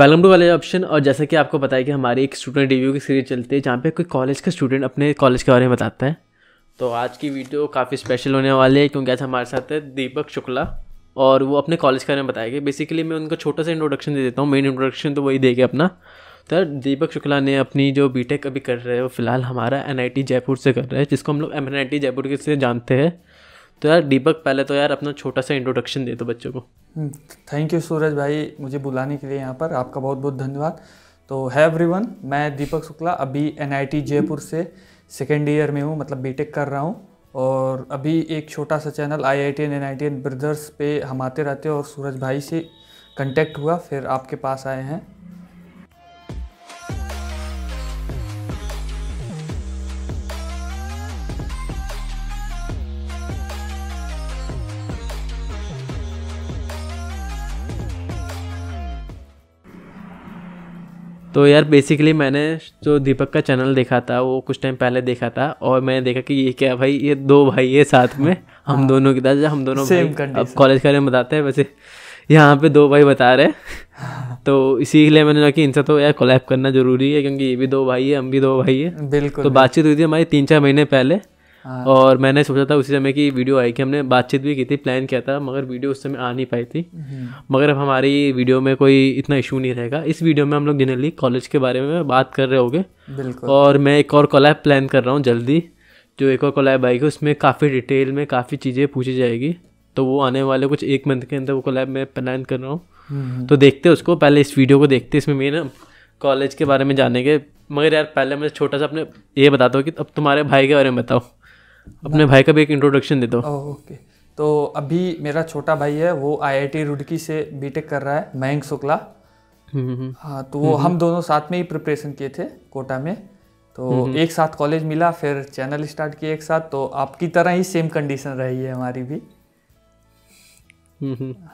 Welcome to college option और जैसा कि आपको पता है कि हमारी एक स्टूडेंट रिव्यू की सीरीज चलती है जहाँ पे कोई कॉलेज का स्टूडेंट अपने कॉलेज के बारे में बताता है तो आज की वीडियो काफ़ी स्पेशल होने वाली है क्योंकि आज हमारे साथ है दीपक शुक्ला और वो अपने कॉलेज के बारे में बताएंगे बेसिकली मैं उनका छोटा सा इंट्रोडक्शन दे देता हूँ मेन इंट्रोडक्शन तो वही देगा अपना तो दीपक शुक्ला ने अपनी जो बीटेक अभी कर रहे हैं वो फिलहाल हमारा एन जयपुर से कर रहे हैं जिसको हम लोग एम जयपुर के से जानते हैं तो यार दीपक पहले तो यार अपना छोटा सा इंट्रोडक्शन दे दो तो बच्चों को थैंक हम्म, यू सूरज भाई मुझे बुलाने के लिए यहाँ पर आपका बहुत बहुत धन्यवाद तो है एवरीवन मैं दीपक शुक्ला अभी एन जयपुर से सेकेंड ईयर में हूँ मतलब बीटेक कर रहा हूँ और अभी एक छोटा सा channel I I T N N I T N brothers पे हम आते रहते हैं और सूरज भाई से कंटेक्ट हुआ फिर आपके पास आए हैं तो यार बेसिकली मैंने जो दीपक का चैनल देखा था वो कुछ टाइम पहले देखा था और मैंने देखा कि ये क्या भाई ये दो भाई है साथ में हाँ। हम हाँ, दोनों की तरह हम दोनों भाई अब कॉलेज के बारे में बताते हैं वैसे यहाँ पे दो भाई बता रहे हैं तो लिए मैंने कहा कि इनसे तो यार कोलैब करना जरूरी है क्योंकि ये भी दो भाई है हम भी दो भाई है बिल्कुल तो बातचीत हुई थी हमारी तीन चार महीने पहले हाँ। और मैंने सोचा था उसी समय की वीडियो आई कि हमने बातचीत भी की थी प्लान किया था मगर वीडियो उस समय आ नहीं पाई थी हम्म। मगर अब हमारी वीडियो में कोई इतना इशू नहीं रहेगा इस वीडियो में हम लोग जनरली कॉलेज के बारे में बात कर रहे हो और मैं एक और कॉलैब प्लान कर रहा हूँ जल्दी जो एक और कॉलैब आएगी उसमें काफ़ी डिटेल में काफ़ी चीज़ें पूछी जाएगी तो वो आने वाले कुछ एक मंथ के अंदर वो कॉलैब मैं प्लान कर रहा हूँ हम्म। तो देखते उसको पहले इस वीडियो को देखते इसमें मेन कॉलेज के बारे में जाने के मगर यार पहले मैं छोटा सा अपने ये बताता हूँ कि अब तुम्हारे भाई के बारे में बताओ अपने भाई का भी एक इंट्रोडक्शन दे दो ओके तो अभी मेरा छोटा भाई है वो आईआईटी रुड़की से बीटेक कर रहा है मयंक शुक्ला हम्म, हम्म, हम्म। हाँ तो वो हम दोनों साथ में ही प्रिपरेशन किए थे कोटा में तो एक साथ कॉलेज मिला फिर चैनल स्टार्ट किए एक साथ तो आपकी तरह ही सेम कंडीशन रही है हमारी भी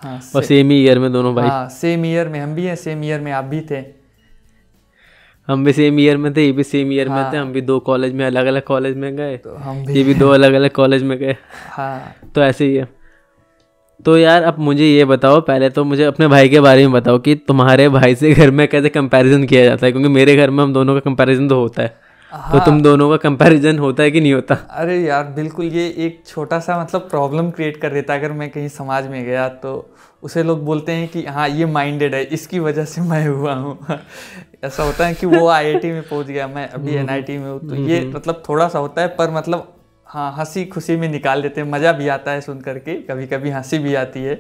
हाँ से, सेम ईयर में दोनों भाई हाँ सेम ईयर में हम भी हैं सेम ईयर में आप भी थे हम भी सेम ईयर में थे ये भी सेम ईयर हाँ। में थे हाँ। हम भी दो कॉलेज में अलग अलग कॉलेज में गए तो हम भी ये भी दो अलग अलग कॉलेज में गए हाँ तो ऐसे ही है तो यार अब मुझे ये बताओ पहले तो मुझे अपने भाई के बारे में बताओ कि तुम्हारे भाई से घर में कैसे कंपैरिजन किया जाता है क्योंकि मेरे घर में हम दोनों का कंपैरिजन तो होता है तो तुम दोनों का कंपैरिजन होता है कि नहीं होता अरे यार बिल्कुल ये एक छोटा सा मतलब प्रॉब्लम क्रिएट कर देता है अगर मैं कहीं समाज में गया तो उसे लोग बोलते हैं कि हाँ ये माइंडेड है इसकी वजह से मैं हुआ हूँ ऐसा होता है कि वो आईआईटी में पहुँच गया मैं अभी एनआईटी हम्म, में हूँ तो हम्म, ये हम्म। मतलब थोड़ा सा होता है पर मतलब हाँ हंसी खुशी में निकाल देते हैं मज़ा भी आता है सुन करके कभी कभी हंसी भी आती है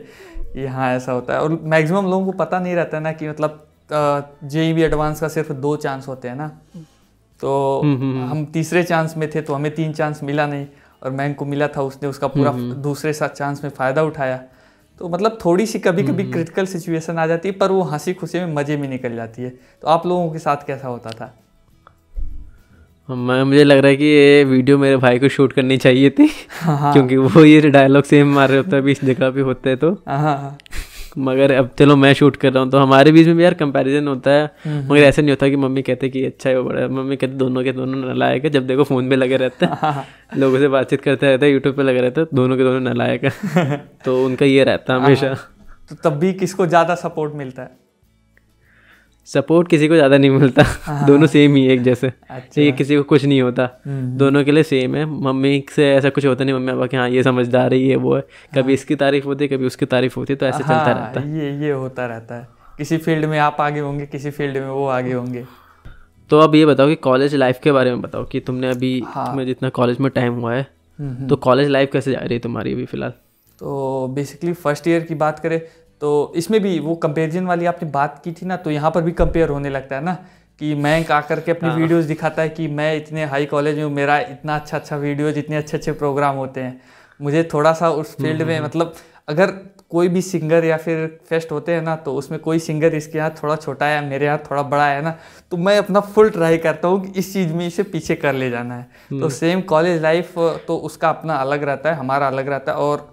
कि हाँ ऐसा होता है और मैक्सिमम लोगों को पता नहीं रहता ना कि मतलब जे बी एडवांस का सिर्फ दो चांस होते हैं ना तो हम्म, हम्म, हम्म। हम तीसरे चांस में थे तो हमें तीन चांस मिला नहीं और मैंग को मिला था उसने उसका पूरा दूसरे साथ चांस में फ़ायदा उठाया तो मतलब थोड़ी सी कभी कभी क्रिटिकल सिचुएशन आ जाती है पर वो हंसी खुशी में मज़े में निकल जाती है तो आप लोगों के साथ कैसा होता था मैं मुझे लग रहा है कि ये वीडियो मेरे भाई को शूट करनी चाहिए थी हाँ।, हाँ। क्योंकि वो ये डायलॉग सेम मार रहे हैं अभी इस जगह पे होते हैं तो हाँ।, हाँ, हाँ। मगर अब चलो मैं शूट कर रहा हूँ तो हमारे बीच में भी यार कंपैरिजन होता है हम्म, मगर हम्म। ऐसा नहीं होता कि मम्मी कहते कि अच्छा है वो बड़ा मम्मी कहते दोनों के दोनों नलायक है जब देखो फ़ोन पे लगे रहते हैं हाँ, हाँ, हाँ। लोगों से बातचीत करते रहते हैं यूट्यूब पे लगे रहते हैं दोनों के दोनों नलायक है तो उनका ये रहता है हमेशा तो तब भी किसको ज़्यादा सपोर्ट मिलता है सपोर्ट किसी को ज़्यादा नहीं मिलता हाँ। दोनों सेम ही एक जैसे अच्छा। ये किसी को कुछ नहीं होता हम्म। दोनों के लिए सेम है मम्मी से ऐसा कुछ होता नहीं मम्मी पापा कि हाँ ये समझदार है ये वो है हाँ। कभी इसकी तारीफ होती है कभी उसकी तारीफ होती है तो ऐसे चलता हाँ, रहता है ये ये होता रहता है किसी फील्ड में आप आगे होंगे किसी फील्ड में वो आगे होंगे तो अब ये बताओ कि कॉलेज लाइफ के बारे में बताओ कि तुमने अभी हाँ। तुम्हें जितना कॉलेज में टाइम हुआ है हम्म, हम्म। तो कॉलेज लाइफ कैसे जा रही है तुम्हारी अभी फिलहाल तो बेसिकली फर्स्ट ईयर की बात करें तो इसमें भी वो कंपेरिजन वाली आपने बात की थी ना तो यहाँ पर भी कंपेयर होने लगता है ना कि मैं का करके अपनी वीडियोस हाँ। दिखाता है कि मैं इतने हाई कॉलेज में मेरा इतना अच्छा अच्छा वीडियोज इतने अच्छे अच्छे प्रोग्राम होते हैं मुझे थोड़ा सा उस फील्ड हम्म, हम्म, में हम्म। मतलब अगर कोई भी सिंगर या फिर फेस्ट होते हैं ना तो उसमें कोई सिंगर इसके यहाँ थोड़ा छोटा है मेरे यहाँ थोड़ा बड़ा है ना तो मैं अपना फुल ट्राई करता हूँ कि इस चीज़ में इसे पीछे कर ले जाना है तो सेम कॉलेज लाइफ तो उसका अपना अलग रहता है हमारा अलग रहता है और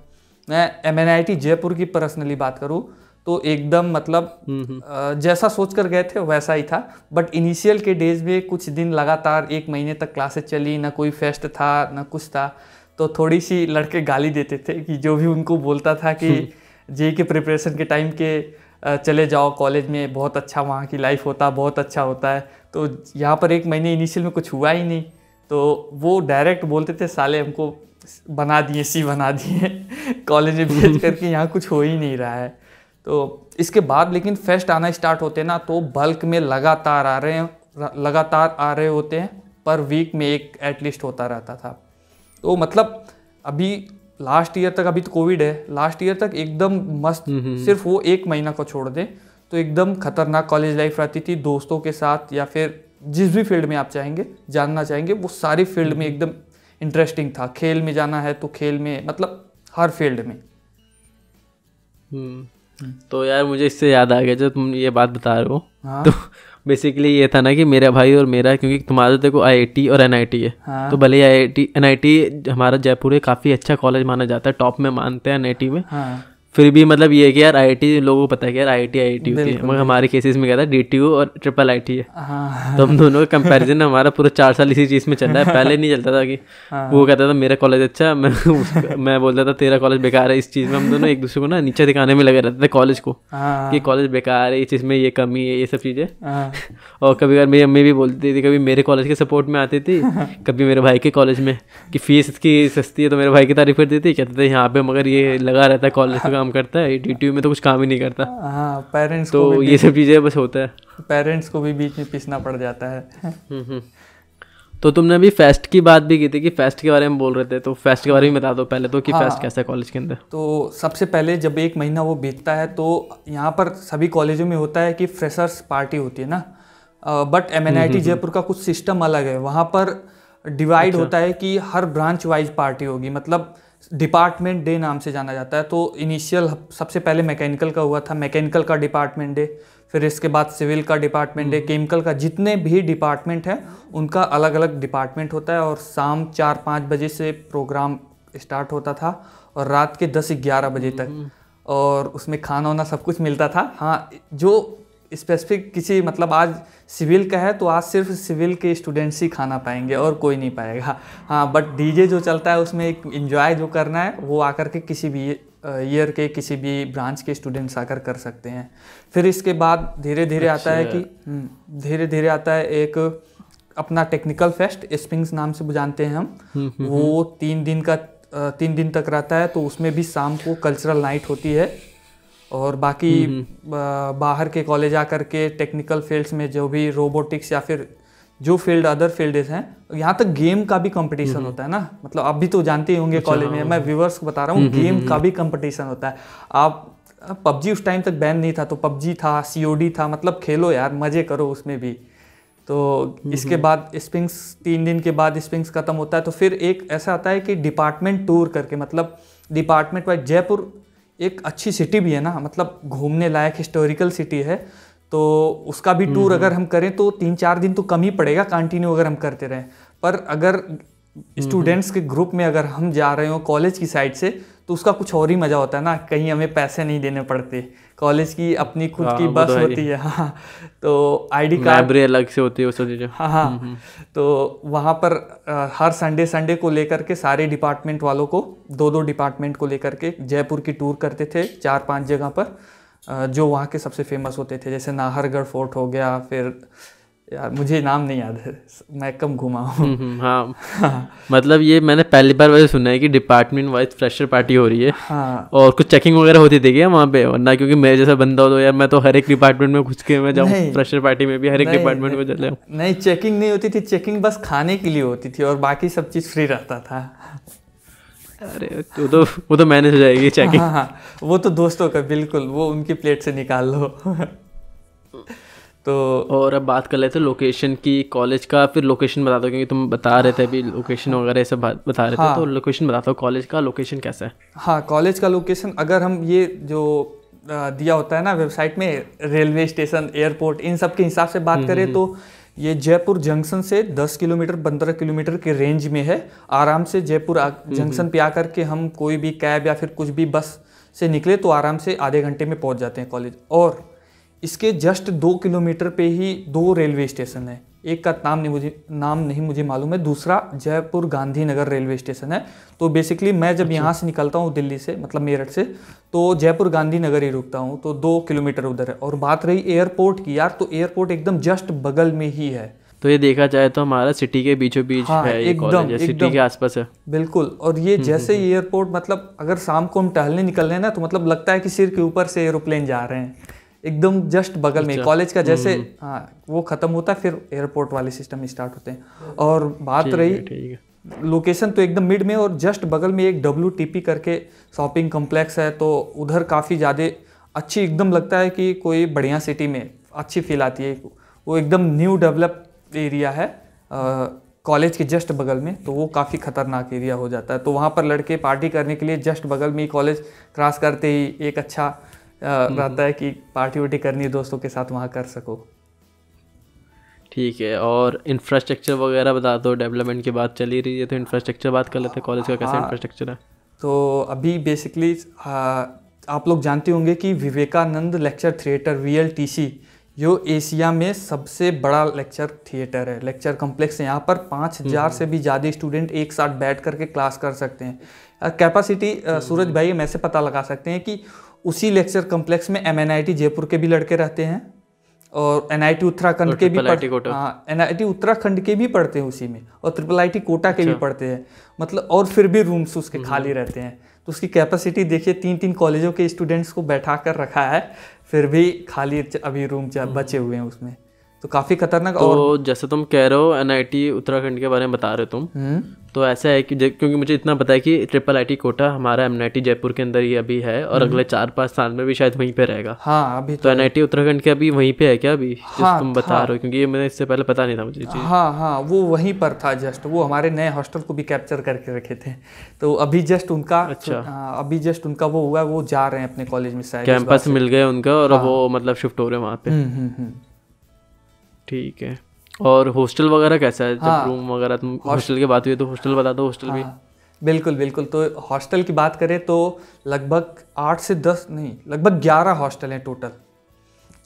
मैं एम जयपुर की पर्सनली बात करूँ तो एकदम मतलब हम्म, हम्म। जैसा सोच कर गए थे वैसा ही था बट इनिशियल के डेज में कुछ दिन लगातार एक महीने तक क्लासेस चली ना कोई फेस्ट था ना कुछ था तो थोड़ी सी लड़के गाली देते थे कि जो भी उनको बोलता था कि जे हम्म। के प्रिपरेशन के टाइम के चले जाओ कॉलेज में बहुत अच्छा वहाँ की लाइफ होता बहुत अच्छा होता है तो यहाँ पर एक महीने इनिशियल में कुछ हुआ ही नहीं तो वो डायरेक्ट बोलते थे साले हमको बना दिए सी बना दिए कॉलेज में भेज करके यहाँ कुछ हो ही नहीं रहा है तो इसके बाद लेकिन फेस्ट आना स्टार्ट होते ना तो बल्क में लगातार आ रहे हैं लगातार आ रहे होते हैं पर वीक में एक एटलीस्ट होता रहता था तो मतलब अभी लास्ट ईयर तक अभी तो कोविड है लास्ट ईयर तक एकदम मस्त हम्म, हम्म, हम्म। सिर्फ वो एक महीना को छोड़ दें तो एकदम खतरनाक कॉलेज लाइफ रहती थी दोस्तों के साथ या फिर जिस भी फील्ड में आप चाहेंगे जानना चाहेंगे वो सारी फील्ड में एकदम इंटरेस्टिंग था खेल में जाना है तो खेल में मतलब हर फील्ड में हम्म। तो यार मुझे इससे याद आ गया जब तुम ये बात बता रहे हो हाँ। तो बेसिकली ये था ना कि मेरा भाई और मेरा क्योंकि तुम्हारा तो देखो आईआईटी और एनआईटी है हाँ? तो भले ही आईआईटी एनआईटी हमारा जयपुर है काफ़ी अच्छा कॉलेज माना जाता है टॉप में मानते हैं एनआईटी में हाँ? फिर भी मतलब ये कि यार आई लोगों को पता है कि यार आई टी आई टी होती है मगर हमारे केसेस में क्या था डी टी यू और ट्रिपल आई टी है हाँ। तो हम दोनों का कंपैरिजन हमारा पूरा चार साल इसी चीज़ में चल रहा है पहले नहीं चलता था कि हाँ। वो कहता था मेरा कॉलेज अच्छा मैं मैं बोलता था तेरा कॉलेज बेकार है इस चीज़ में हम दोनों एक दूसरे को ना नीचे दिखाने में लगे रहते थे कॉलेज को हाँ। कि कॉलेज बेकार है इस चीज़ में ये कमी है ये सब चीज़ें और कभी कभी मेरी अम्मी भी बोलती थी कभी मेरे कॉलेज के सपोर्ट में आती थी कभी मेरे भाई के कॉलेज में कि फीस इसकी सस्ती है तो मेरे भाई की तारीफ कर देती कहते थे यहाँ पे मगर ये लगा रहता है कॉलेज का काम करता है डी में तो कुछ काम ही नहीं करता हाँ पेरेंट्स तो को भी ये सब चीज़ें बस होता है पेरेंट्स को भी बीच में पीसना पड़ जाता है हम्म, हम्म। तो तुमने अभी फेस्ट की बात भी की थी कि फेस्ट के बारे में बोल रहे थे तो फेस्ट के बारे में बता दो पहले तो कि हाँ, फेस्ट कैसा है कॉलेज के अंदर तो सबसे पहले जब एक महीना वो बीतता है तो यहाँ पर सभी कॉलेजों में होता है कि फ्रेशर्स पार्टी होती है ना बट एम एन जयपुर का कुछ सिस्टम अलग है वहाँ पर डिवाइड अच्छा। होता है कि हर ब्रांच वाइज पार्टी होगी मतलब डिपार्टमेंट डे नाम से जाना जाता है तो इनिशियल सबसे पहले मैकेनिकल का हुआ था मैकेनिकल का डिपार्टमेंट डे फिर इसके बाद सिविल का डिपार्टमेंट है केमिकल का जितने भी डिपार्टमेंट हैं उनका अलग अलग डिपार्टमेंट होता है और शाम चार पाँच बजे से प्रोग्राम स्टार्ट होता था और रात के दस ग्यारह बजे तक हम्म। और उसमें खाना वाना सब कुछ मिलता था हाँ जो स्पेसिफिक किसी मतलब आज सिविल का है तो आज सिर्फ सिविल के स्टूडेंट्स ही खाना पाएंगे और कोई नहीं पाएगा हाँ बट डीजे जो चलता है उसमें एक इन्जॉय जो करना है वो आकर के किसी भी ईयर के किसी भी ब्रांच के स्टूडेंट्स आकर कर सकते हैं फिर इसके बाद धीरे धीरे अच्छा। आता है कि अच्छा। हम्म, धीरे धीरे आता है एक अपना टेक्निकल फेस्ट स्प्रिंग्स नाम से जानते हैं हम हम्म, हम्म, वो तीन दिन का तीन दिन तक रहता है तो उसमें भी शाम को कल्चरल नाइट होती है और बाकी हम्म, हम्म। बाहर के कॉलेज आकर के टेक्निकल फील्ड्स में जो भी रोबोटिक्स या फिर जो फील्ड अदर फील्ड हैं यहाँ तक गेम का भी कंपटीशन हम्म। होता है ना मतलब अभी तो जानते ही होंगे कॉलेज अच्छा, में हाँ। मैं व्यूवर्स को बता रहा हूँ गेम का भी कंपटीशन होता है आप पबजी उस टाइम तक बैन नहीं था तो पबजी था सीओडी था मतलब खेलो यार मज़े करो उसमें भी तो इसके बाद स्प्रिंग्स तीन दिन के बाद स्प्रिंग्स ख़त्म होता है तो फिर एक ऐसा आता है कि डिपार्टमेंट टूर करके मतलब डिपार्टमेंट वाइज जयपुर एक अच्छी सिटी भी है ना मतलब घूमने लायक हिस्टोरिकल सिटी है तो उसका भी टूर अगर हम करें तो तीन चार दिन तो कम ही पड़ेगा कंटिन्यू अगर हम करते रहें पर अगर स्टूडेंट्स के ग्रुप में अगर हम जा रहे हो कॉलेज की साइड से तो उसका कुछ और ही मज़ा होता है ना कहीं हमें पैसे नहीं देने पड़ते कॉलेज की अपनी खुद हाँ, की बस तो होती है हाँ तो आईडी कार्ड अलग से होती है हाँ हाँ हम्म, हम्म। तो वहाँ पर आ, हर संडे संडे को लेकर के सारे डिपार्टमेंट वालों को दो दो डिपार्टमेंट को लेकर के जयपुर की टूर करते थे चार पांच जगह पर जो वहाँ के सबसे फेमस होते थे जैसे नाहरगढ़ फोर्ट हो गया फिर यार मुझे नाम नहीं याद है मैं कम घुमा हूँ हम्म, हम्म, हाँ।, हाँ, मतलब ये मैंने पहली बार वैसे सुना है कि डिपार्टमेंट वाइज फ्रेशर पार्टी हो रही है हाँ और कुछ चेकिंग वगैरह होती थी क्या वहाँ पे वरना क्योंकि मेरे जैसा बंदा हो तो यार मैं तो हर एक डिपार्टमेंट में घुस के मैं जाऊँ फ्रेशर पार्टी में भी हर एक डिपार्टमेंट में चले नहीं चेकिंग नहीं होती थी चेकिंग बस खाने के लिए होती थी और बाकी सब चीज़ फ्री रहता था अरे वो तो, तो वो तो मैनेज हो जाएगी चेकिंग हाँ, हाँ हाँ वो तो दोस्तों का बिल्कुल वो उनकी प्लेट से निकाल लो तो और अब बात कर लेते लोकेशन की कॉलेज का फिर लोकेशन बता दो क्योंकि तुम बता रहे थे अभी लोकेशन वगैरह सब बता रहे हाँ, थे तो लोकेशन बता दो कॉलेज का लोकेशन कैसा है हाँ कॉलेज का लोकेशन अगर हम ये जो दिया होता है ना वेबसाइट में रेलवे स्टेशन एयरपोर्ट इन सब के हिसाब से बात हम्म, करें हम्म, तो हम्म। ये जयपुर जंक्शन से 10 किलोमीटर 15 किलोमीटर के रेंज में है आराम से जयपुर जंक्शन पे आकर के हम कोई भी कैब या फिर कुछ भी बस से निकले तो आराम से आधे घंटे में पहुंच जाते हैं कॉलेज और इसके जस्ट दो किलोमीटर पे ही दो रेलवे स्टेशन है एक का नाम नहीं मुझे नाम नहीं मुझे मालूम है दूसरा जयपुर गांधीनगर रेलवे स्टेशन है तो बेसिकली मैं जब अच्छा। यहाँ से निकलता हूँ दिल्ली से मतलब मेरठ से तो जयपुर गांधीनगर ही रुकता हूँ तो दो किलोमीटर उधर है और बात रही एयरपोर्ट की यार तो एयरपोर्ट एकदम जस्ट बगल में ही है तो ये देखा जाए तो हमारा सिटी के बीचों बीच हाँ, है एकदम सिटी के आसपास है बिल्कुल और ये हम्म, हम्म, जैसे ही हम्म। एयरपोर्ट मतलब अगर शाम को हम टहलने निकल रहे हैं ना तो मतलब लगता है कि सिर के ऊपर से एरोप्लेन जा रहे हैं एकदम जस्ट बगल में कॉलेज का जैसे हम्म। हाँ वो ख़त्म होता है फिर एयरपोर्ट वाले सिस्टम स्टार्ट होते हैं और बात रही लोकेशन तो एकदम मिड में और जस्ट बगल में एक डब्ल्यू करके शॉपिंग कॉम्प्लेक्स है तो उधर काफ़ी ज़्यादा अच्छी एकदम लगता है कि कोई बढ़िया सिटी में अच्छी फील आती है वो एकदम न्यू डेवलप एरिया है कॉलेज के जस्ट बगल में तो वो काफ़ी ख़तरनाक एरिया हो जाता है तो वहाँ पर लड़के पार्टी करने के लिए जस्ट बगल में ही कॉलेज क्रॉस करते ही एक अच्छा हम्म, रहता हम्म। है कि पार्टी वार्टी करनी है दोस्तों के साथ वहाँ कर सको ठीक है और इंफ्रास्ट्रक्चर वगैरह बता दो डेवलपमेंट की बात चली रही है तो इंफ्रास्ट्रक्चर बात कर लेते हैं कॉलेज का कैसा इंफ्रास्ट्रक्चर हाँ। है तो अभी बेसिकली आप लोग जानते होंगे कि Vivekananda lecture theatre V L T C जो एशिया में सबसे बड़ा लेक्चर थिएटर है लेक्चर कॉम्प्लेक्स है यहाँ पर पाँच हम्म, हज़ार से भी ज़्यादा स्टूडेंट एक साथ बैठ करके क्लास कर सकते हैं कैपेसिटी सूरज भाई हम ऐसे पता लगा सकते हैं कि उसी लेक्चर कम्प्लेक्स में एम जयपुर के भी लड़के रहते हैं और एन उत्तराखंड के भी हाँ एन उत्तराखंड के भी पढ़ते हैं उसी में और ट्रिपल आई कोटा के भी अच्छा। पढ़ते हैं मतलब और फिर भी रूम्स उसके हम्म। खाली रहते हैं तो उसकी कैपेसिटी देखिए तीन तीन कॉलेजों के स्टूडेंट्स को बैठा कर रखा है फिर भी खाली अभी रूम हम्म। बचे हुए हैं उसमें तो काफ़ी खतरनाक तो और जैसे तुम कह रहे हो एन उत्तराखंड के बारे में बता रहे हो तुम हम्म। तो ऐसा है कि क्योंकि मुझे इतना पता है कि ट्रिपल आई कोटा हमारा एन जयपुर के अंदर ही अभी है और हम्म। अगले चार पांच साल में भी शायद वहीं पे रहेगा हाँ अभी तो एन तो- उत्तराखंड के अभी वहीं पे है क्या अभी हाँ, तुम बता हाँ, रहे हो क्योंकि ये मैंने इससे पहले पता नहीं था मुझे हाँ हाँ वो वहीं पर था जस्ट वो हमारे नए हॉस्टल को भी कैप्चर करके रखे थे तो अभी जस्ट उनका अच्छा हाँ, अभी जस्ट उनका वो हुआ वो जा रहे हैं अपने कॉलेज में कैंपस मिल गए उनका और हाँ। वो मतलब शिफ्ट हो रहे हैं वहाँ पे हम्म, ठीक है और हॉस्टल वगैरह कैसा है हाँ, रूम वगैरह तुम हॉस्टल की बात हुई तो हॉस्टल बता दो हॉस्टल हाँ, भी बिल्कुल बिल्कुल तो हॉस्टल की बात करें तो लगभग आठ से दस नहीं लगभग ग्यारह हॉस्टल हैं टोटल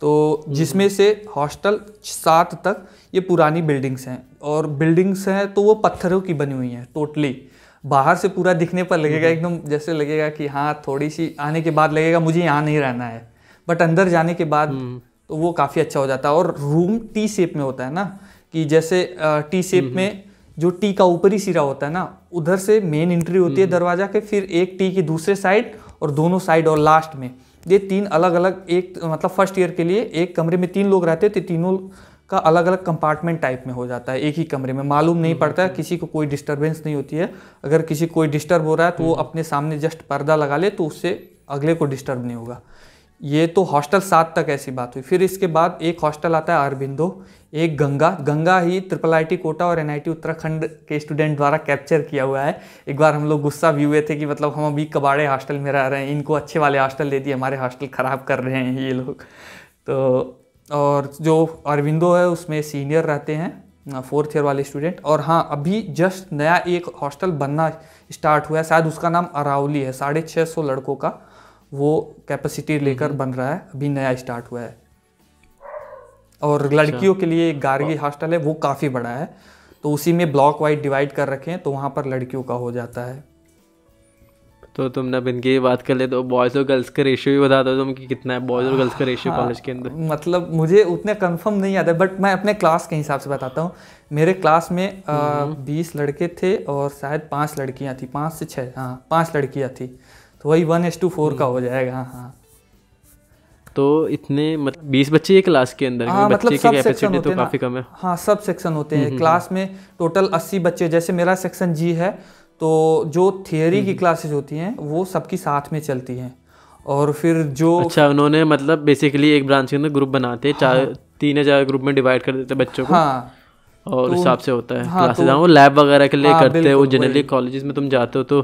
तो हम्म। जिसमें से हॉस्टल सात तक ये पुरानी बिल्डिंग्स हैं और बिल्डिंग्स हैं तो वो पत्थरों की बनी हुई हैं टोटली बाहर से पूरा दिखने पर लगेगा हम्म। एकदम जैसे लगेगा कि हाँ थोड़ी सी आने के बाद लगेगा मुझे यहाँ नहीं रहना है बट अंदर जाने के बाद हम्म। तो वो काफ़ी अच्छा हो जाता है और रूम टी शेप में होता है ना कि जैसे टी शेप हम्म, में जो टी का ऊपरी सिरा होता है ना उधर से मेन एंट्री होती है हम्म। दरवाजा के फिर एक टी की दूसरे साइड और दोनों साइड और लास्ट में ये तीन अलग अलग एक मतलब फर्स्ट ईयर के लिए एक कमरे में तीन लोग रहते थे तो तीनों का अलग अलग कंपार्टमेंट टाइप में हो जाता है एक ही कमरे में मालूम नहीं हम्म, पड़ता है किसी को कोई डिस्टरबेंस नहीं होती है अगर किसी कोई डिस्टर्ब हो रहा है तो वो अपने सामने जस्ट पर्दा लगा ले तो उससे अगले को डिस्टर्ब नहीं होगा ये तो हॉस्टल सात तक ऐसी बात हुई फिर इसके बाद एक हॉस्टल आता है अरबिंदो एक गंगा गंगा ही ट्रिपल टी कोटा और एनआईटी उत्तराखंड के स्टूडेंट द्वारा कैप्चर किया हुआ है एक बार हम लोग गुस्सा भी हुए थे कि मतलब हम अभी कबाड़े हॉस्टल में रह रहे हैं इनको अच्छे वाले हॉस्टल दे दिए हमारे हॉस्टल ख़राब कर रहे हैं ये लोग तो और जो अरविंदो है उसमें सीनियर रहते हैं फोर्थ ईयर वाले स्टूडेंट और हाँ अभी जस्ट नया एक हॉस्टल बनना स्टार्ट हुआ है शायद उसका नाम अरावली है साढ़े छः सौ लड़कों का वो कैपेसिटी लेकर हम्म। बन रहा है अभी नया स्टार्ट हुआ है और लड़कियों अच्छा। के लिए एक गार्गी हॉस्टल है वो काफ़ी बड़ा है तो उसी में ब्लॉक वाइज डिवाइड कर रखे हैं तो वहाँ पर लड़कियों का हो जाता है तो तुम ना इनकी बात कर ले तो बॉयज़ और गर्ल्स का रेशियो भी बता दो तुम कि कितना है बॉयज़ और गर्ल्स का रेशियो कॉलेज हाँ, के अंदर मतलब मुझे उतने कंफर्म नहीं याद है बट मैं अपने क्लास के हिसाब से बताता हूँ मेरे क्लास में हम्म। बीस लड़के थे और शायद पाँच लड़कियाँ थी पाँच से छः हाँ पाँच लड़कियाँ थी तो वही वन एस टू फोर का हम्म। हो जाएगा हाँ हाँ तो इतने मतलब बीस बच्चे ये क्लास के अंदर हाँ, मतलब बच्चे मतलब सेक्शन तो होते तो काफ़ी कम है हाँ सब सेक्शन होते हैं क्लास हम्म, हम्म, में टोटल अस्सी बच्चे जैसे मेरा सेक्शन जी है तो जो थियोरी की क्लासेज होती हैं वो सबकी साथ में चलती हैं और फिर जो अच्छा उन्होंने मतलब बेसिकली एक ब्रांच के अंदर ग्रुप बनाते हाँ, चार तीन हजार ग्रुप में डिवाइड कर देते हैं बच्चों को हाँ, और तो हिसाब तो, से होता है हाँ, क्लासेस तो, वो लैब वगैरह के लिए हाँ, करते हैं वो जनरली कॉलेजेस में तुम जाते हो तो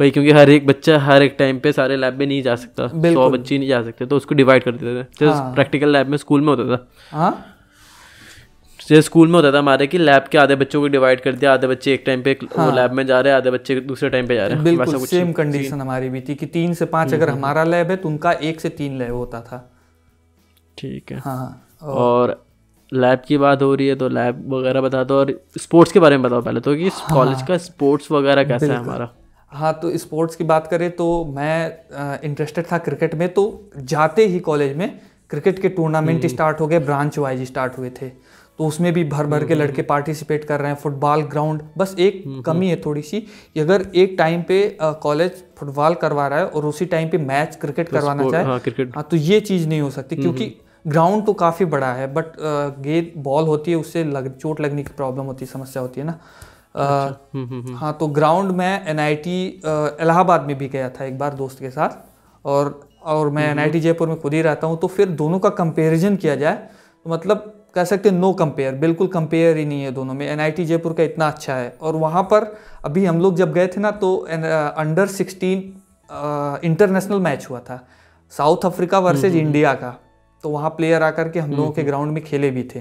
भाई क्योंकि हर एक बच्चा हर एक टाइम पे सारे लैब में नहीं जा सकता सौ बच्चे नहीं जा सकते तो उसको डिवाइड कर देते थे जैसे हाँ। प्रैक्टिकल लैब में स्कूल में होता था हाँ? जैसे स्कूल में होता था हमारे कि लैब के आधे बच्चों को डिवाइड कर दिया आधे बच्चे एक टाइम पे हाँ। लैब में जा रहे हैं आधे बच्चे दूसरे टाइम पे जा रहे हैं बिल्कुल सेम कंडीशन हमारी भी थी कि तीन से पांच हम्म, अगर हम्म, हम्म। हमारा लैब है तो उनका एक से तीन लैब होता था ठीक है हाँ, और लैब की बात हो रही है तो लैब वगैरह बता दो तो और स्पोर्ट्स के बारे में बताओ पहले तो कि कॉलेज हाँ। का स्पोर्ट्स वगैरह कैसा है हमारा हाँ तो स्पोर्ट्स की बात करें तो मैं इंटरेस्टेड था क्रिकेट में तो जाते ही कॉलेज में क्रिकेट के टूर्नामेंट हम्म। स्टार्ट हो गए ब्रांच वाइज स्टार्ट हुए थे तो उसमें भी भर भर के हम्म, हम्म। लड़के पार्टिसिपेट कर रहे हैं फुटबॉल ग्राउंड बस एक कमी है थोड़ी सी कि अगर एक टाइम पे कॉलेज फुटबॉल करवा रहा है और उसी टाइम पे मैच क्रिकेट तो करवाना चाहे हाँ, क्रिकेट हाँ तो ये चीज़ नहीं हो सकती क्योंकि ग्राउंड तो काफ़ी बड़ा है बट गेंद बॉल होती है उससे लग चोट लगने की प्रॉब्लम होती है समस्या होती है ना अच्छा। हम्म, हम्म, हम्म। हाँ तो ग्राउंड में एन इलाहाबाद में भी गया था एक बार दोस्त के साथ और और मैं एन जयपुर में खुद ही रहता हूँ तो फिर दोनों का कंपेरिजन किया जाए तो मतलब कह सकते हैं नो कंपेयर बिल्कुल कंपेयर ही नहीं है दोनों में एन जयपुर का इतना अच्छा है और वहाँ पर अभी हम लोग जब गए थे ना तो अंडर सिक्सटीन इंटरनेशनल मैच हुआ था साउथ अफ्रीका वर्सेज इंडिया का तो वहाँ प्लेयर आकर के हम लोगों के ग्राउंड में खेले भी थे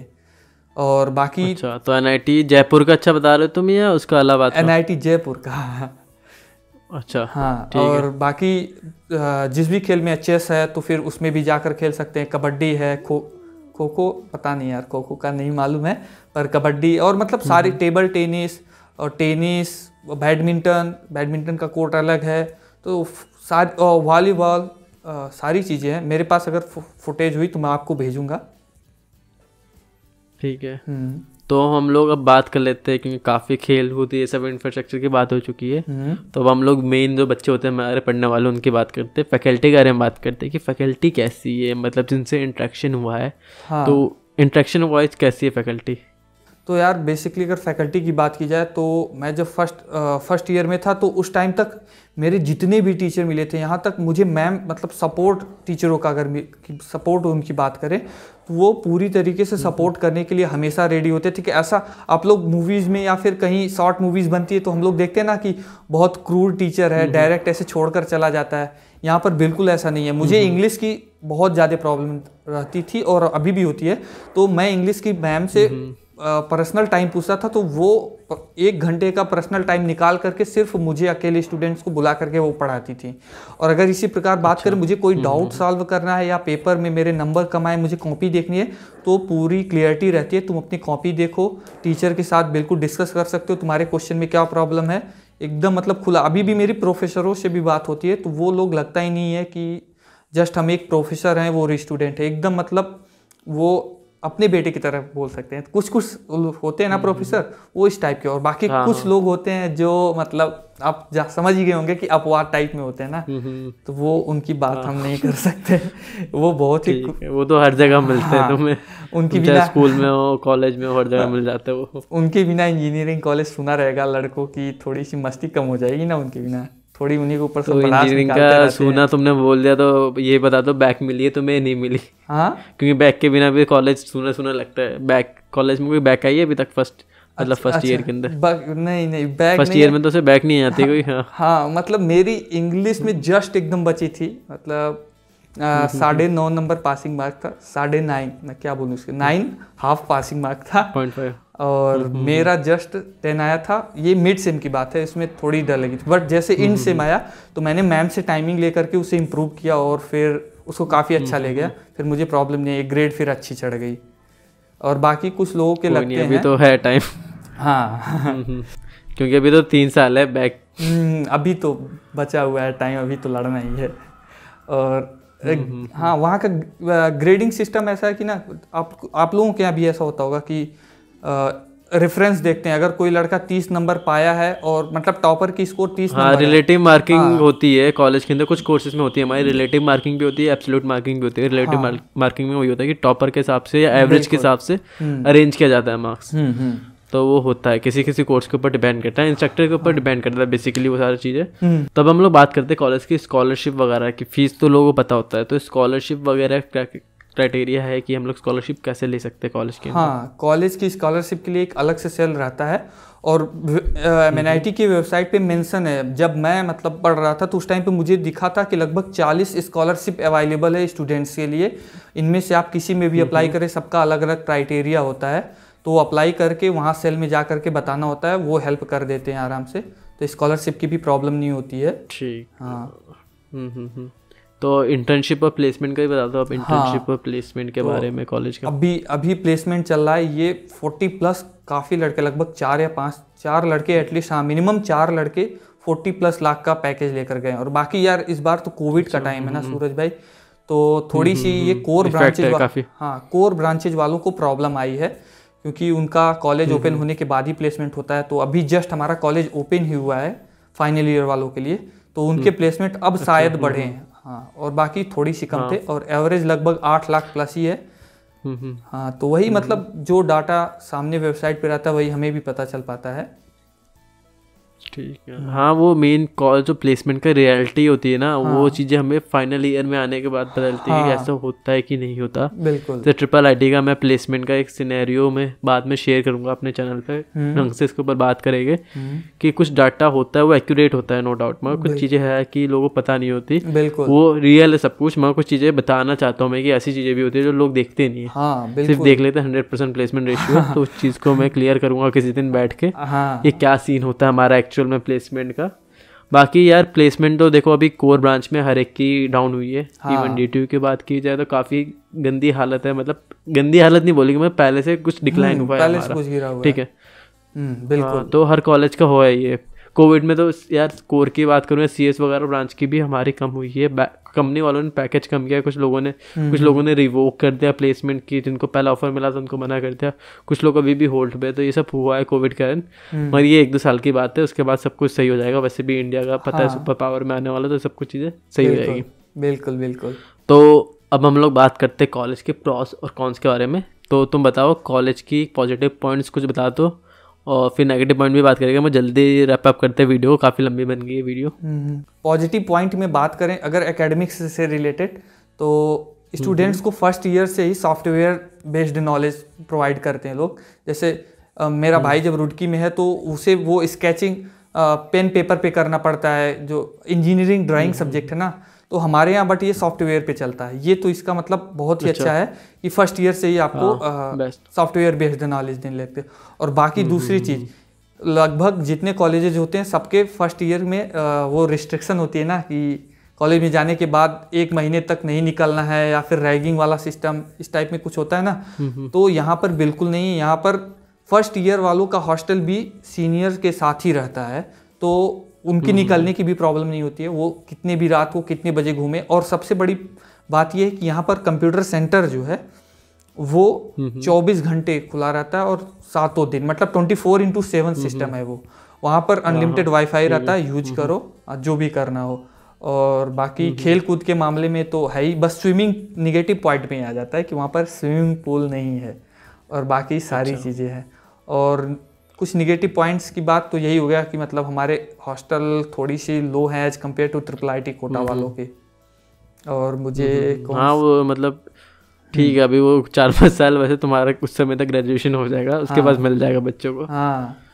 और बाकी अच्छा तो एन जयपुर का अच्छा बता रहे हो तुम या उसका अलावा एन आई जयपुर का अच्छा हाँ और बाकी जिस भी खेल में चेस है तो फिर उसमें भी जाकर खेल सकते हैं कबड्डी है खो खो खो पता नहीं यार खो खो का नहीं मालूम है पर कबड्डी और मतलब हम्म, सारी हम्म। टेबल टेनिस और टेनिस बैडमिंटन बैडमिंटन का कोर्ट अलग है तो सारी वॉलीबॉल सारी चीज़ें हैं मेरे पास अगर फुटेज हुई तो मैं आपको भेजूँगा ठीक है हम्म। तो हम लोग अब बात कर लेते हैं क्योंकि काफ़ी खेल कूद ये सब इंफ्रास्ट्रक्चर की बात हो चुकी है हम्म। तो अब हम लोग मेन जो बच्चे होते हैं हमारे पढ़ने वाले उनकी बात करते हैं फैकल्टी के बारे में बात करते हैं कि फैकल्टी कैसी है मतलब जिनसे इंट्रैक्शन हुआ है हाँ। तो इंट्रैक्शन वाइज कैसी है फैकल्टी तो यार बेसिकली अगर फैकल्टी की बात की जाए तो मैं जब फर्स्ट फर्स्ट ईयर में था तो उस टाइम तक मेरे जितने भी टीचर मिले थे यहाँ तक मुझे मैम मतलब सपोर्ट टीचरों का अगर सपोर्ट उनकी बात करें तो वो पूरी तरीके से सपोर्ट हम्म। करने के लिए हमेशा रेडी होते थे कि ऐसा आप लोग मूवीज़ में या फिर कहीं शॉर्ट मूवीज़ बनती है तो हम लोग देखते हैं ना कि बहुत क्रूर टीचर है डायरेक्ट हम्म, हम्म। ऐसे छोड़कर चला जाता है यहाँ पर बिल्कुल ऐसा नहीं है मुझे इंग्लिश की बहुत ज़्यादा प्रॉब्लम रहती थी और अभी भी होती है तो मैं इंग्लिश की मैम से पर्सनल टाइम पूछता था तो वो एक घंटे का पर्सनल टाइम निकाल करके सिर्फ मुझे अकेले स्टूडेंट्स को बुला करके वो पढ़ाती थी और अगर इसी प्रकार बात अच्छा। करें मुझे कोई डाउट हम्म, सॉल्व हम्म। करना है या पेपर में मेरे नंबर कम आए मुझे कॉपी देखनी है तो पूरी क्लियरिटी रहती है तुम अपनी कॉपी देखो टीचर के साथ बिल्कुल डिस्कस कर सकते हो तुम्हारे क्वेश्चन में क्या प्रॉब्लम है एकदम मतलब खुला अभी भी मेरी प्रोफेसरों से भी बात होती है तो वो लोग लगता ही नहीं है कि जस्ट हम एक प्रोफेसर हैं वो स्टूडेंट है एकदम मतलब वो अपने बेटे की तरह बोल सकते हैं कुछ कुछ होते हैं ना प्रोफेसर हम्म, वो इस टाइप के और बाकी हाँ। कुछ हाँ। लोग होते हैं जो मतलब आप समझ ही गए होंगे कि अपवाद टाइप में होते हैं ना हम्म, हम्म। तो वो उनकी बात हाँ। हम नहीं कर सकते वो बहुत ही वो तो हर जगह मिलते हैं हाँ, तुम्हें उनकी बिना स्कूल में हो कॉलेज में हो हर जगह हाँ। मिल जाते हैं वो उनके बिना इंजीनियरिंग कॉलेज सुना रहेगा लड़कों की थोड़ी सी मस्ती कम हो जाएगी ना उनके बिना थोड़ी उन्हीं के ऊपर तो इंजीनियरिंग का सोना तुमने बोल दिया तो ये बता दो बैक मिली है तुम्हें नहीं मिली हाँ क्योंकि बैक के बिना भी कॉलेज सोना सोना लगता है बैक कॉलेज में भी बैक आई है अभी तक फर्स्ट मतलब फर्स्ट अच्छा, अच्छा। ईयर के अंदर नहीं नहीं बैक फर्स्ट ईयर में तो उसे बैक नहीं आती हाँ, कोई हाँ हाँ मतलब मेरी इंग्लिश में जस्ट एकदम बची थी मतलब हम्म, हम्म, हम्म। साढ़े नौ नंबर पासिंग मार्क था साढ़े नाइन मैं क्या बोलूँ उसके नाइन हाफ पासिंग मार्क था पॉइंट फाइव और हम्म, हम्म, हम्म। मेरा जस्ट टेन आया था ये मिड सेम की बात है इसमें थोड़ी डर लगी थी बट जैसे इन सेम आया तो मैंने मैम से टाइमिंग ले करके उसे इम्प्रूव किया और फिर उसको काफ़ी अच्छा ले गया फिर मुझे प्रॉब्लम नहीं है ग्रेड फिर अच्छी चढ़ गई और बाकी कुछ लोगों के लगते हैं अभी तो है टाइम हाँ क्योंकि अभी तो तीन साल है बैक अभी तो बचा हुआ है टाइम अभी तो लड़ना ही है और हाँ वहाँ का ग्रेडिंग सिस्टम ऐसा है कि ना आप आप लोगों के यहाँ भी ऐसा होता होगा कि रेफरेंस देखते हैं अगर कोई लड़का तीस नंबर पाया है और मतलब टॉपर की स्कोर तीस हाँ, नंबर रिलेटिव मार्किंग हाँ, होती है कॉलेज के अंदर कुछ कोर्सेज में होती है हमारी रिलेटिव मार्किंग भी होती है एब्सोल्यूट मार्किंग भी होती है रिलेटिव हाँ, मार्किंग में वही होता है कि टॉपर के हिसाब से या एवरेज के हिसाब से अरेंज हम्म। किया जाता है मार्क्स हम्म, हम्म। तो वो होता है किसी किसी कोर्स के ऊपर डिपेंड करता है इंस्ट्रक्टर के ऊपर डिपेंड हाँ। करता है बेसिकली वो सारी चीज़ें तब हम लोग बात करते हैं कॉलेज की स्कॉलरशिप वगैरह की फीस तो लोगों को पता होता है तो स्कॉलरशिप वगैरह क्राइटेरिया है कि हम लोग स्कॉलरशिप कैसे ले सकते हैं कॉलेज के हाँ कॉलेज की स्कॉलरशिप के लिए एक अलग से सेल रहता है और एम हम्म। एन की वेबसाइट पे मेंशन है जब मैं मतलब पढ़ रहा था तो उस टाइम पे मुझे दिखा था कि लगभग 40 स्कॉलरशिप अवेलेबल है स्टूडेंट्स के लिए इनमें से आप किसी में भी अप्लाई हम्म, हम्म। करें सबका अलग अलग क्राइटेरिया होता है तो अप्लाई करके वहाँ सेल में जा करके बताना होता है वो हेल्प कर देते हैं आराम से तो स्कॉलरशिप की भी प्रॉब्लम नहीं होती है ठीक हाँ हम्म हम्म तो इंटर्नशिप और प्लेसमेंट का ही बता दो आप इंटर्नशिप हाँ, और प्लेसमेंट के तो बारे में कॉलेज का अभी अभी प्लेसमेंट चल रहा है ये फोर्टी प्लस काफ़ी लड़के लगभग चार या पाँच चार लड़के एटलीस्ट हाँ मिनिमम चार लड़के फोर्टी प्लस लाख का पैकेज लेकर गए और बाकी यार इस बार तो कोविड का टाइम अच्छा। है ना हम्म, हम्म। सूरज भाई तो थोड़ी हम्म, सी ये कोर ब्रांचेज हाँ कोर ब्रांचेज वालों को प्रॉब्लम आई है क्योंकि उनका कॉलेज ओपन होने के बाद ही प्लेसमेंट होता है तो अभी जस्ट हमारा कॉलेज ओपन ही हुआ है फाइनल ईयर वालों के लिए तो उनके प्लेसमेंट अब अच्छा, शायद बढ़े हैं हाँ और बाकी थोड़ी सी कम हाँ। थे और एवरेज लगभग आठ लाख प्लस ही है हम्म, हम्म। हाँ तो वही हम्म, मतलब जो डाटा सामने वेबसाइट पर रहता है वही हमें भी पता चल पाता है ठीक है हाँ वो मेन कॉल जो प्लेसमेंट का रियलिटी होती है ना हाँ। वो चीज़ें हमें फाइनल ईयर में आने के बाद बदलती हाँ। है कि हाँ। ऐसा होता है कि नहीं होता बिल्कुल तो ट्रिपल आई का मैं प्लेसमेंट का एक सिनेरियो में बाद में शेयर करूंगा अपने चैनल पे हम्म। ढंग से इसके ऊपर बात करेंगे हम्म। कि कुछ डाटा होता है वो एक्यूरेट होता है नो डाउट मगर कुछ चीज़ें है कि लोगों को पता नहीं होती बिल्कुल वो रियल है सब कुछ मगर कुछ चीज़ें बताना चाहता हूँ मैं कि ऐसी चीज़ें भी होती है जो लोग देखते नहीं है हाँ, सिर्फ देख लेते हैं हंड्रेड परसेंट प्लेसमेंट रेशियो तो उस चीज़ को मैं क्लियर करूंगा किसी दिन बैठ के ये हाँ। क्या सीन होता है हमारा एक्चुअल एक्चुअल में प्लेसमेंट का बाकी यार प्लेसमेंट तो देखो अभी कोर ब्रांच में हर एक की डाउन हुई है हाँ। इवन डी की बात की जाए तो काफ़ी गंदी हालत है मतलब गंदी हालत नहीं बोलेगी मैं पहले से कुछ डिक्लाइन हम्म, हुआ है ठीक है हम्म, बिल्कुल हाँ, तो हर कॉलेज का हुआ है ये कोविड में तो यार कोर की बात करूँ या सी वगैरह ब्रांच की भी हमारी कम हुई है कंपनी वालों ने पैकेज कम किया कुछ लोगों ने हम्म, कुछ हम्म। लोगों ने रिवोक कर दिया प्लेसमेंट की जिनको पहला ऑफर मिला था उनको मना कर दिया कुछ लोग अभी भी होल्ड पे तो ये सब हुआ है कोविड कारण हम्म। मगर ये एक दो साल की बात है उसके बाद सब कुछ सही हो जाएगा वैसे भी इंडिया का पता है सुपर हाँ। पावर में आने वाला तो सब कुछ चीज़ें सही हो जाएगी बिल्कुल बिल्कुल तो अब हम लोग बात करते हैं कॉलेज के प्रॉस और कॉन्स के बारे में तो तुम बताओ कॉलेज की पॉजिटिव पॉइंट्स कुछ बता दो और फिर नेगेटिव पॉइंट भी बात करेंगे मैं जल्दी रैप अप करते हैं वीडियो काफ़ी लंबी बन गई है वीडियो पॉजिटिव पॉइंट में बात करें अगर एकेडमिक्स से रिलेटेड तो स्टूडेंट्स हम्म। को फर्स्ट ईयर से ही सॉफ्टवेयर बेस्ड नॉलेज प्रोवाइड करते हैं लोग जैसे आ, मेरा हम्म। भाई जब रुड़की में है तो उसे वो स्केचिंग पेन पेपर पे करना पड़ता है जो इंजीनियरिंग ड्राइंग सब्जेक्ट है ना तो हमारे यहाँ बट ये सॉफ्टवेयर पे चलता है ये तो इसका मतलब बहुत ही अच्छा, अच्छा। है कि फर्स्ट ईयर से ही आपको हाँ, सॉफ्टवेयर बेस्ड नॉलेज देने लगते और बाकी हम्म, दूसरी हम्म, चीज़ हम्म। लगभग जितने कॉलेजेज होते हैं सबके फर्स्ट ईयर में वो रिस्ट्रिक्शन होती है ना कि कॉलेज में जाने के बाद एक महीने तक नहीं निकलना है या फिर रैगिंग वाला सिस्टम इस टाइप में कुछ होता है ना तो यहाँ पर बिल्कुल नहीं है यहाँ पर फर्स्ट ईयर वालों का हॉस्टल भी सीनियर के साथ ही रहता है तो उनकी हम्म, निकलने हम्म। की भी प्रॉब्लम नहीं होती है वो कितने भी रात को कितने बजे घूमे और सबसे बड़ी बात यह है कि यहाँ पर कंप्यूटर सेंटर जो है वो 24 हम्म, घंटे खुला रहता है और सातों दिन मतलब 24 फोर इंटू सेवन सिस्टम है वो वहाँ पर अनलिमिटेड हाँ, वाईफाई हाँ, हाँ। रहता है यूज करो जो भी करना हो और बाकी खेल कूद के मामले में तो है ही बस स्विमिंग निगेटिव पॉइंट में आ जाता है कि वहाँ पर स्विमिंग पूल नहीं है और बाकी सारी अच्छा। चीज़ें हैं और कुछ निगेटिव पॉइंट्स की बात तो यही हो गया कि मतलब हमारे हॉस्टल थोड़ी सी लो है as compared to triple I T Kota हम्म, वालों हम्म। के और मुझे हम्म, हाँ वो मतलब ठीक है अभी वो चार पाँच साल वैसे तुम्हारा कुछ समय तक ग्रेजुएशन हो जाएगा उसके हाँ। बाद मिल जाएगा बच्चों को हाँ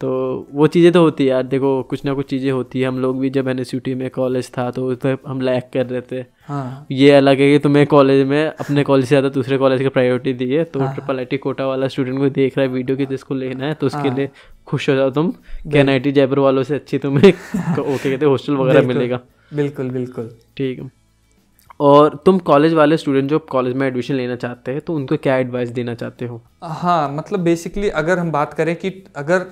तो वो चीज़ें तो होती है यार देखो कुछ ना कुछ चीज़ें होती है हम लोग भी जब एन में कॉलेज था तो उस हम लैक कर रहे थे हाँ। ये अलग है कि तुम्हें कॉलेज में अपने कॉलेज से ज़्यादा दूसरे कॉलेज की प्रायोरिटी दी है तो ट्रिपल हाँ। आई कोटा वाला स्टूडेंट को देख रहा है वीडियो की जिसको लेना है तो उसके हाँ। लिए खुश हो जाओ तुम के एन जयपुर वालों से अच्छी तुम्हें ओके कहते हॉस्टल वगैरह मिलेगा बिल्कुल बिल्कुल ठीक है और तुम कॉलेज वाले स्टूडेंट जो कॉलेज में एडमिशन लेना चाहते हैं तो उनको क्या एडवाइस देना चाहते हो हाँ मतलब बेसिकली अगर हम बात करें कि अगर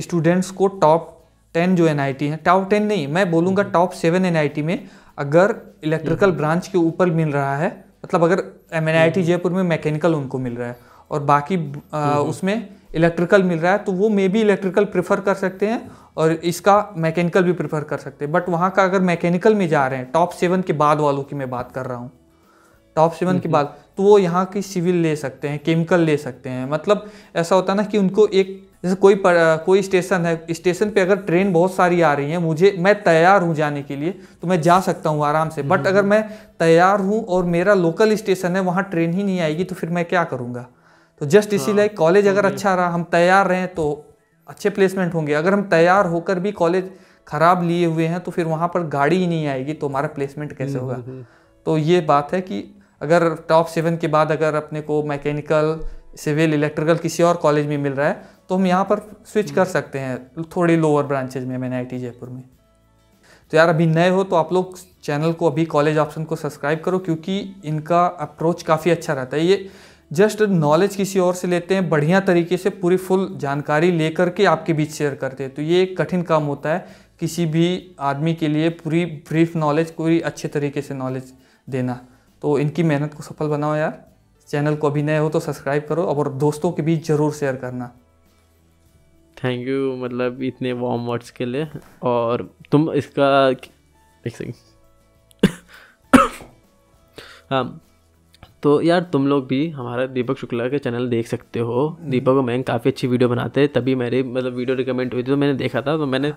स्टूडेंट्स को टॉप टेन जो एन आई टी है टॉप टेन नहीं मैं बोलूँगा हम्म। Top seven N I T में अगर इलेक्ट्रिकल हम्म। ब्रांच के ऊपर मिल रहा है मतलब अगर M N I T Jaipur में मैकेनिकल उनको मिल रहा है और बाकी आ, हम्म। उसमें इलेक्ट्रिकल मिल रहा है तो वो मे बी इलेक्ट्रिकल प्रेफर कर सकते हैं और इसका मैकेनिकल भी प्रेफर कर सकते हैं बट वहाँ का अगर मैकेनिकल में जा रहे हैं टॉप सेवन के बाद वालों की मैं बात कर रहा हूँ टॉप सेवन के बाद तो वो यहाँ की सिविल ले सकते हैं केमिकल ले सकते हैं मतलब ऐसा होता है ना कि उनको एक जैसे कोई पर, कोई स्टेशन है स्टेशन पे अगर ट्रेन बहुत सारी आ रही है मुझे मैं तैयार हूँ जाने के लिए तो मैं जा सकता हूँ आराम से बट हम्म, हम्म। अगर मैं तैयार हूँ और मेरा लोकल स्टेशन है वहाँ ट्रेन ही नहीं आएगी तो फिर मैं क्या करूँगा तो जस्ट हाँ, इसीलिए कॉलेज अगर अच्छा रहा हम तैयार रहें तो अच्छे प्लेसमेंट होंगे अगर हम तैयार होकर भी कॉलेज खराब लिए हुए हैं तो फिर वहाँ पर गाड़ी ही नहीं आएगी तो हमारा प्लेसमेंट कैसे हम्म, होगा तो ये बात है कि अगर टॉप सेवन के बाद अगर अपने को मैकेनिकल सिविल इलेक्ट्रिकल किसी और कॉलेज में मिल रहा है तो हम यहाँ पर स्विच हम्म। कर सकते हैं थोड़ी लोअर ब्रांचेज में मैंने आई जयपुर में तो यार अभी नए हो तो आप लोग चैनल को अभी कॉलेज ऑप्शन को सब्सक्राइब करो क्योंकि इनका अप्रोच काफ़ी अच्छा रहता है ये जस्ट नॉलेज किसी और से लेते हैं बढ़िया तरीके से पूरी फुल जानकारी लेकर के आपके बीच शेयर करते हैं तो ये एक कठिन काम होता है किसी भी आदमी के लिए पूरी ब्रीफ नॉलेज पूरी अच्छे तरीके से नॉलेज देना तो इनकी मेहनत को सफल बनाओ यार चैनल को अभी नए हो तो सब्सक्राइब करो और दोस्तों के बीच ज़रूर शेयर करना थैंक यू मतलब इतने वार्म वर्ड्स के लिए और तुम इसका एक हाँ तो यार तुम लोग भी हमारा दीपक शुक्ला के चैनल देख सकते हो हम्म। दीपक और मैं काफ़ी अच्छी वीडियो बनाते हैं तभी मेरे मतलब वीडियो रिकमेंड हुई थी तो मैंने देखा था तो मैंने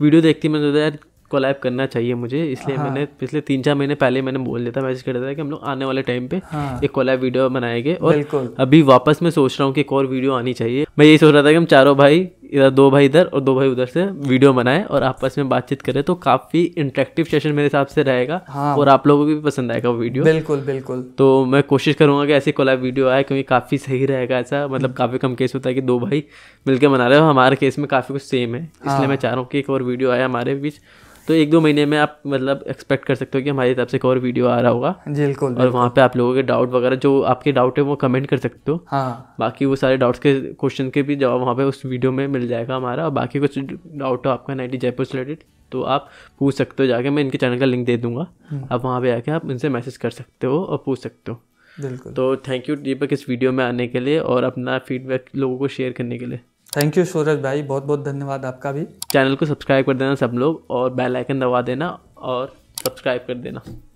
वीडियो देखती मैंने सोचा यार कोलैब करना चाहिए मुझे इसलिए हाँ। मैंने पिछले तीन चार महीने पहले मैंने बोल दिया था मैसेज कर दिया था कि हम लोग आने वाले टाइम पे हाँ। एक कोलैब वीडियो बनाएंगे और अभी वापस मैं सोच रहा हूँ कि एक और वीडियो आनी चाहिए मैं यही सोच रहा था कि हम चारों भाई इधर दो भाई इधर और दो भाई उधर से वीडियो बनाए और आपस में बातचीत करें तो काफी इंटरेक्टिव सेशन मेरे हिसाब से रहेगा हाँ। और आप लोगों को भी पसंद आएगा वो वीडियो बिल्कुल बिल्कुल तो मैं कोशिश करूंगा कि ऐसी कोलाब वीडियो आए क्योंकि काफी सही रहेगा ऐसा मतलब काफी कम केस होता है कि दो भाई मिलकर मना रहे हो हमारे केस में काफी कुछ सेम है इसलिए हाँ। मैं चाह रहा हूँ कि एक और वीडियो आए हमारे बीच तो एक दो महीने में आप मतलब एक्सपेक्ट कर सकते हो कि हमारी तरफ से एक और वीडियो आ रहा होगा बिल्कुल और वहाँ पे आप लोगों के डाउट वगैरह जो आपके डाउट है वो कमेंट कर सकते हो हाँ बाकी वो सारे डाउट्स के क्वेश्चन के भी जवाब वहाँ पे उस वीडियो में मिल जाएगा हमारा और बाकी कुछ डाउट हो आपका नाइटी जयपुर से रिलेटेड तो आप पूछ सकते हो जाके मैं इनके चैनल का लिंक दे दूंगा हम्म। आप वहाँ पे आके आप इनसे मैसेज कर सकते हो और पूछ सकते हो बिल्कुल तो थैंक यू दीपक इस वीडियो में आने के लिए और अपना फीडबैक लोगों को शेयर करने के लिए थैंक यू सूरज भाई बहुत बहुत धन्यवाद आपका भी चैनल को सब्सक्राइब कर देना सब लोग और बेल आइकन दबा देना और सब्सक्राइब कर देना